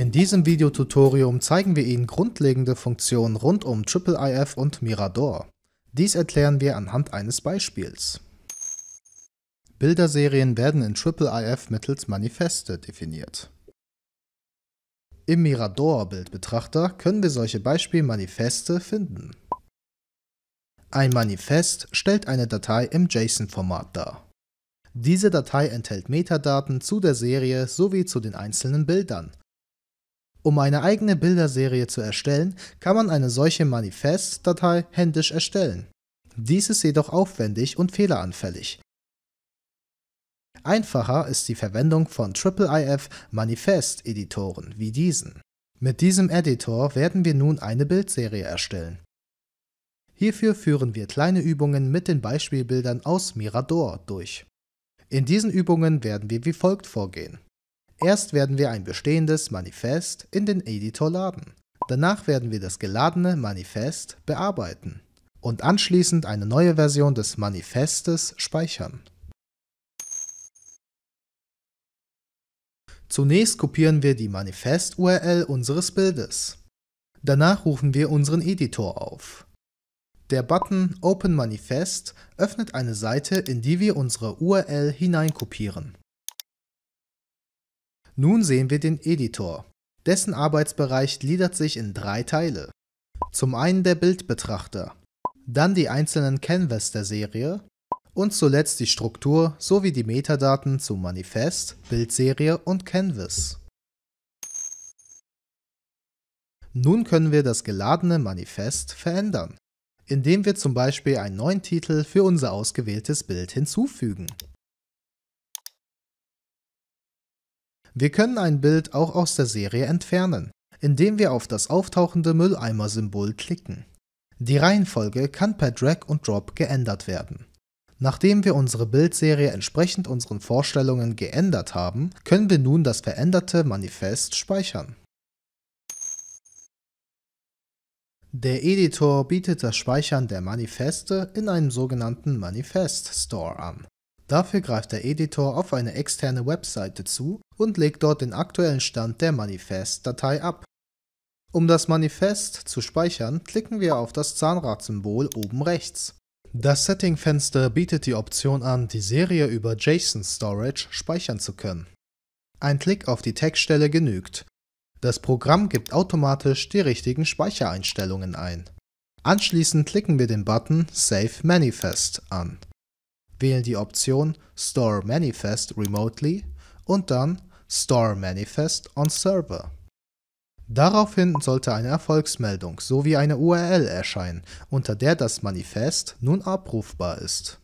In diesem Videotutorium zeigen wir Ihnen grundlegende Funktionen rund um IIIF und Mirador. Dies erklären wir anhand eines Beispiels. Bilderserien werden in IIIF mittels Manifeste definiert. Im Mirador-Bildbetrachter können wir solche Beispielmanifeste finden. Ein Manifest stellt eine Datei im JSON-Format dar. Diese Datei enthält Metadaten zu der Serie sowie zu den einzelnen Bildern, um eine eigene Bilderserie zu erstellen, kann man eine solche Manifest-Datei händisch erstellen. Dies ist jedoch aufwendig und fehleranfällig. Einfacher ist die Verwendung von IIIF Manifest-Editoren wie diesen. Mit diesem Editor werden wir nun eine Bildserie erstellen. Hierfür führen wir kleine Übungen mit den Beispielbildern aus Mirador durch. In diesen Übungen werden wir wie folgt vorgehen. Erst werden wir ein bestehendes Manifest in den Editor laden. Danach werden wir das geladene Manifest bearbeiten und anschließend eine neue Version des Manifestes speichern. Zunächst kopieren wir die Manifest-URL unseres Bildes. Danach rufen wir unseren Editor auf. Der Button Open Manifest öffnet eine Seite, in die wir unsere URL hineinkopieren. Nun sehen wir den Editor. Dessen Arbeitsbereich gliedert sich in drei Teile. Zum einen der Bildbetrachter, dann die einzelnen Canvas der Serie und zuletzt die Struktur sowie die Metadaten zu Manifest, Bildserie und Canvas. Nun können wir das geladene Manifest verändern, indem wir zum Beispiel einen neuen Titel für unser ausgewähltes Bild hinzufügen. Wir können ein Bild auch aus der Serie entfernen, indem wir auf das auftauchende Mülleimer-Symbol klicken. Die Reihenfolge kann per Drag und Drop geändert werden. Nachdem wir unsere Bildserie entsprechend unseren Vorstellungen geändert haben, können wir nun das veränderte Manifest speichern. Der Editor bietet das Speichern der Manifeste in einem sogenannten Manifest Store an. Dafür greift der Editor auf eine externe Webseite zu und legt dort den aktuellen Stand der Manifest-Datei ab. Um das Manifest zu speichern, klicken wir auf das Zahnradsymbol oben rechts. Das Setting-Fenster bietet die Option an, die Serie über JSON Storage speichern zu können. Ein Klick auf die Textstelle genügt. Das Programm gibt automatisch die richtigen Speichereinstellungen ein. Anschließend klicken wir den Button Save Manifest an wählen die Option Store Manifest Remotely und dann Store Manifest on Server. Daraufhin sollte eine Erfolgsmeldung sowie eine URL erscheinen, unter der das Manifest nun abrufbar ist.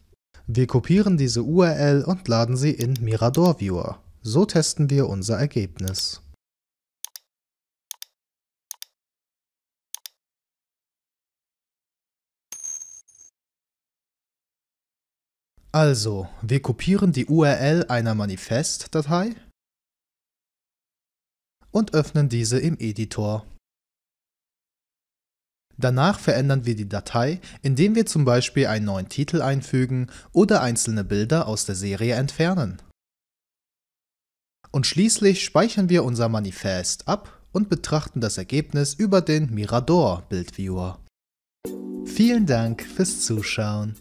Wir kopieren diese URL und laden sie in Mirador Viewer. So testen wir unser Ergebnis. Also, wir kopieren die URL einer Manifest-Datei und öffnen diese im Editor. Danach verändern wir die Datei, indem wir zum Beispiel einen neuen Titel einfügen oder einzelne Bilder aus der Serie entfernen. Und schließlich speichern wir unser Manifest ab und betrachten das Ergebnis über den Mirador Bildviewer. Vielen Dank fürs Zuschauen.